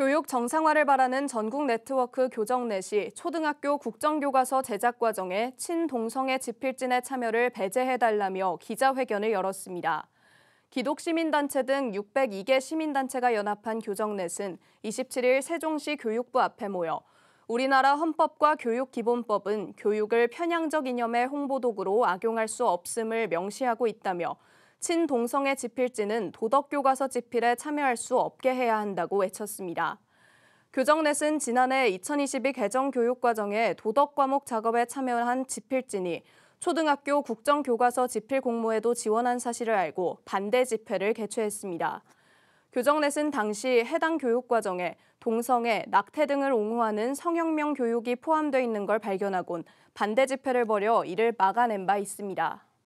교육 정상화를 바라는 전국 네트워크 교정넷이 초등학교 국정교과서 제작 과정에 친동성애 집필진의 참여를 배제해달라며 기자회견을 열었습니다. 기독시민단체 등 602개 시민단체가 연합한 교정넷은 27일 세종시 교육부 앞에 모여 우리나라 헌법과 교육기본법은 교육을 편향적 이념의 홍보도구로 악용할 수 없음을 명시하고 있다며 친동성애 집필진은 도덕교과서 집필에 참여할 수 없게 해야 한다고 외쳤습니다. 교정넷은 지난해 2022 개정 교육과정에 도덕 과목 작업에 참여한 집필진이 초등학교 국정교과서 집필 공모에도 지원한 사실을 알고 반대 집회를 개최했습니다. 교정넷은 당시 해당 교육과정에 동성애, 낙태 등을 옹호하는 성혁명 교육이 포함돼 있는 걸 발견하곤 반대 집회를 벌여 이를 막아낸 바 있습니다.